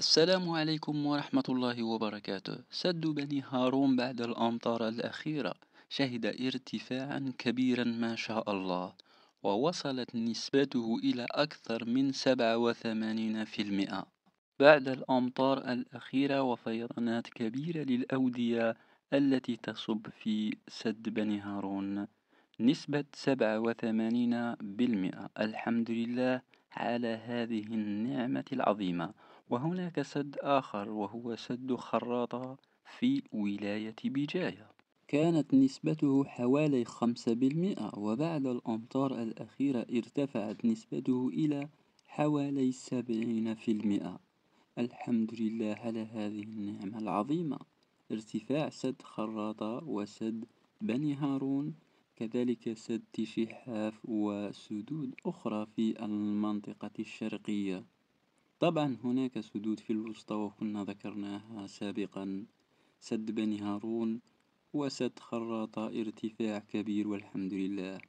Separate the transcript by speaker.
Speaker 1: السلام عليكم ورحمة الله وبركاته سد بني هارون بعد الأمطار الأخيرة شهد ارتفاعا كبيرا ما شاء الله ووصلت نسبته إلى أكثر من 87% بعد الأمطار الأخيرة وفيضانات كبيرة للأودية التي تصب في سد بني هارون نسبة 87% الحمد لله على هذه النعمة العظيمة وهناك سد آخر وهو سد خراطة في ولاية بجاية كانت نسبته حوالي خمسة بالمئة وبعد الأمطار الأخيرة ارتفعت نسبته إلى حوالي سبعين في المئة الحمد لله على هذه النعمة العظيمة ارتفاع سد خراطة وسد بني هارون كذلك سد تشحاف وسدود أخرى في المنطقة الشرقية طبعا هناك سدود في الوسطى وكنا ذكرناها سابقا سد بني هارون وسد خراطة ارتفاع كبير والحمد لله